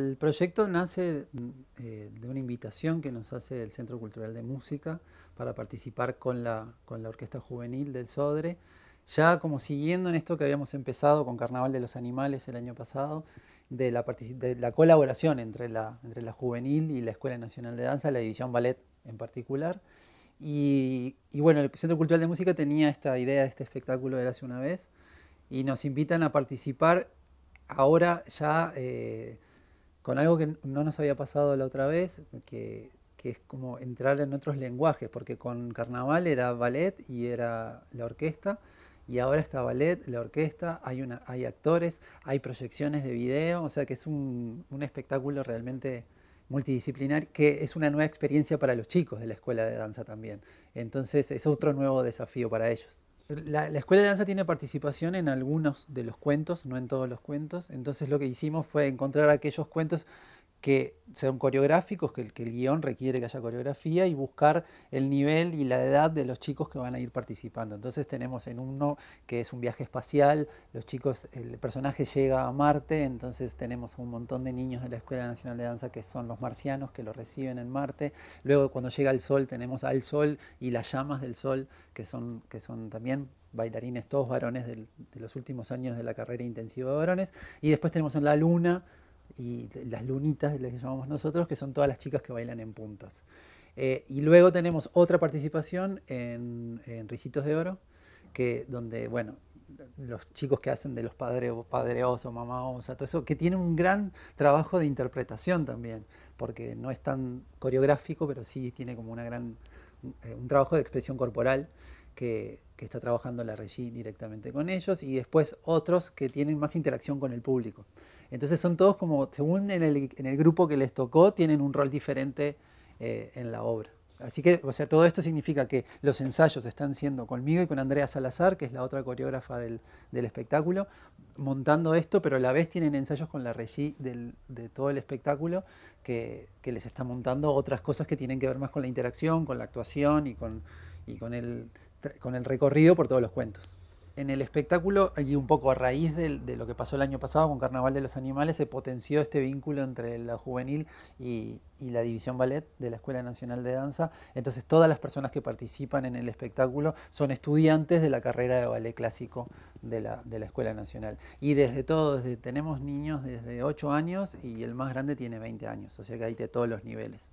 El proyecto nace mm, eh, de una invitación que nos hace el Centro Cultural de Música para participar con la, con la Orquesta Juvenil del Sodre, ya como siguiendo en esto que habíamos empezado con Carnaval de los Animales el año pasado, de la, de la colaboración entre la, entre la juvenil y la Escuela Nacional de Danza, la División Ballet en particular. Y, y, bueno, el Centro Cultural de Música tenía esta idea, este espectáculo de hace una vez, y nos invitan a participar ahora ya eh, con algo que no nos había pasado la otra vez, que, es como entrar en otros lenguajes, porque con carnaval era ballet y era la orquesta, y ahora está ballet, la orquesta, hay, una, hay actores, hay proyecciones de video, o sea que es un, un espectáculo realmente multidisciplinar, que es una nueva experiencia para los chicos de la escuela de danza también. Entonces es otro nuevo desafío para ellos la, escuela de danza tiene participación en algunos de los cuentos, no en todos los cuentos. Entonces lo que hicimos fue encontrar aquellos cuentos que sean coreográficos, que el, que guión requiere que haya coreografía y buscar el nivel y la edad de los chicos que van a ir participando. Entonces tenemos en uno que es un viaje espacial, los chicos, el personaje llega a Marte, entonces tenemos un montón de niños de la Escuela Nacional de Danza que son los marcianos que lo reciben en Marte. Luego cuando llega el Sol tenemos al Sol y las llamas del Sol que son, que son también bailarines, todos varones de los últimos años de la carrera intensiva de varones. Y después tenemos en la Luna y las lunitas, las que llamamos nosotros, que son todas las chicas que bailan en puntas. Eh, y luego tenemos otra participación en, en Ricitos de Oro, que donde, bueno, los chicos que hacen de los padres, padre oso, mamá osa, todo eso, que tiene un gran trabajo de interpretación también, porque no es tan coreográfico, pero sí tiene como una gran, eh, un trabajo de expresión corporal que, está trabajando la regí directamente con ellos y después otros que tienen más interacción con el público. Entonces son todos como, según en el, grupo que les tocó, tienen un rol diferente eh, en la obra. Así que, o sea, todo esto significa que los ensayos están siendo conmigo y con Andrea Salazar, que es la otra coreógrafa del, espectáculo, montando esto, pero a la vez tienen ensayos con la Regi de todo el espectáculo, que, les está montando otras cosas que tienen que ver más con la interacción, con la actuación y con, y con el con el recorrido por todos los cuentos. En el espectáculo, y un poco a raíz de, lo que pasó el año pasado con Carnaval de los Animales, se potenció este vínculo entre la juvenil y, la División Ballet de la Escuela Nacional de Danza. Entonces, todas las personas que participan en el espectáculo son estudiantes de la carrera de ballet clásico de la, Escuela Nacional. Y desde todo, desde, tenemos niños desde 8 años y el más grande tiene 20 años, o sea que hay de todos los niveles.